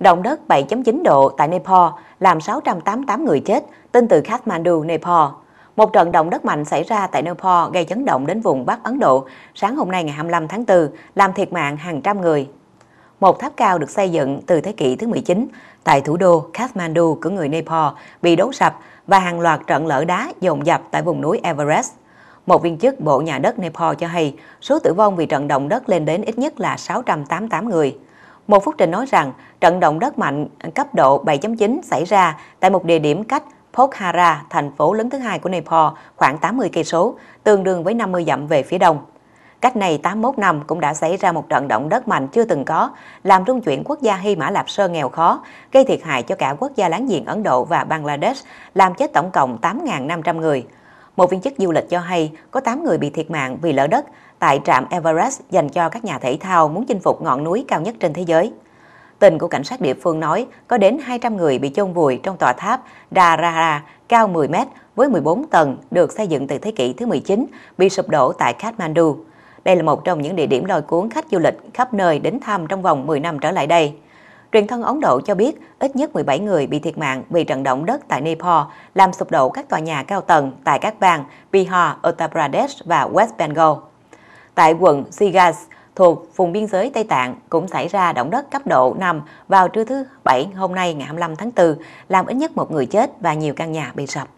Động đất 7.9 độ tại Nepal làm 688 người chết, tin từ Kathmandu, Nepal. Một trận động đất mạnh xảy ra tại Nepal gây chấn động đến vùng Bắc Ấn Độ sáng hôm nay ngày 25 tháng 4, làm thiệt mạng hàng trăm người. Một tháp cao được xây dựng từ thế kỷ thứ 19 tại thủ đô Kathmandu của người Nepal bị đổ sập và hàng loạt trận lở đá dồn dập tại vùng núi Everest. Một viên chức Bộ Nhà đất Nepal cho hay số tử vong vì trận động đất lên đến ít nhất là 688 người. Một phúc trình nói rằng trận động đất mạnh cấp độ 7.9 xảy ra tại một địa điểm cách Pokhara, thành phố lớn thứ hai của Nepal, khoảng 80 cây số, tương đương với 50 dặm về phía đông. Cách này 81 năm cũng đã xảy ra một trận động đất mạnh chưa từng có, làm rung chuyển quốc gia Hy Mã Lạp Sơn nghèo khó, gây thiệt hại cho cả quốc gia láng giềng Ấn Độ và Bangladesh, làm chết tổng cộng 8.500 người. Một viên chức du lịch cho hay có 8 người bị thiệt mạng vì lỡ đất, tại trạm Everest dành cho các nhà thể thao muốn chinh phục ngọn núi cao nhất trên thế giới. tình của cảnh sát địa phương nói có đến 200 người bị chôn vùi trong tòa tháp Darara cao 10 mét với 14 tầng được xây dựng từ thế kỷ thứ 19 bị sụp đổ tại Kathmandu. Đây là một trong những địa điểm lôi cuốn khách du lịch khắp nơi đến thăm trong vòng 10 năm trở lại đây. Truyền thông Ấn Độ cho biết ít nhất 17 người bị thiệt mạng vì trận động đất tại Nepal làm sụp đổ các tòa nhà cao tầng tại các bang Bihar, Uttar Pradesh và West Bengal tại quận Sigas thuộc vùng biên giới Tây Tạng cũng xảy ra động đất cấp độ 5 vào trưa thứ Bảy hôm nay ngày 25 tháng 4, làm ít nhất một người chết và nhiều căn nhà bị sập.